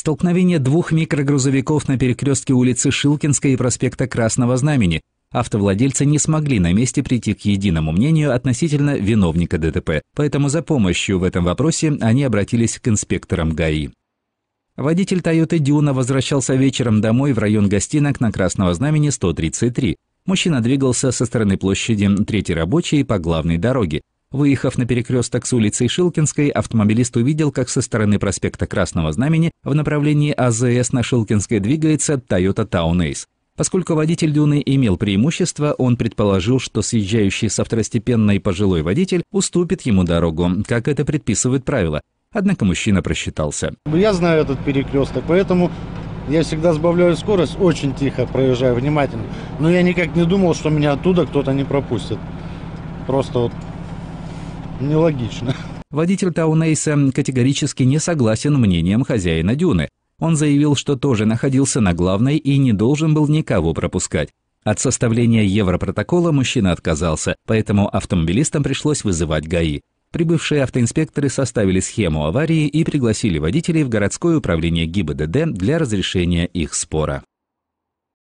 Столкновение двух микрогрузовиков на перекрестке улицы Шилкинской и проспекта Красного Знамени. Автовладельцы не смогли на месте прийти к единому мнению относительно виновника ДТП, поэтому за помощью в этом вопросе они обратились к инспекторам ГАИ. Водитель Toyota Дюна возвращался вечером домой в район гостинок на Красного Знамени 133. Мужчина двигался со стороны площади Третьей рабочей по главной дороге. Выехав на перекресток с улицей Шилкинской, автомобилист увидел, как со стороны проспекта Красного Знамени в направлении АЗС на Шилкинской двигается Toyota Town Ace. Поскольку водитель Дюны имел преимущество, он предположил, что съезжающий со второстепенной пожилой водитель уступит ему дорогу, как это предписывают правила. Однако мужчина просчитался. Я знаю этот перекресток, поэтому я всегда сбавляю скорость, очень тихо проезжаю, внимательно. Но я никак не думал, что меня оттуда кто-то не пропустит. Просто вот нелогично. Водитель Таунейса категорически не согласен мнением хозяина дюны. Он заявил, что тоже находился на главной и не должен был никого пропускать. От составления европротокола мужчина отказался, поэтому автомобилистам пришлось вызывать ГАИ. Прибывшие автоинспекторы составили схему аварии и пригласили водителей в городское управление ГИБДД для разрешения их спора.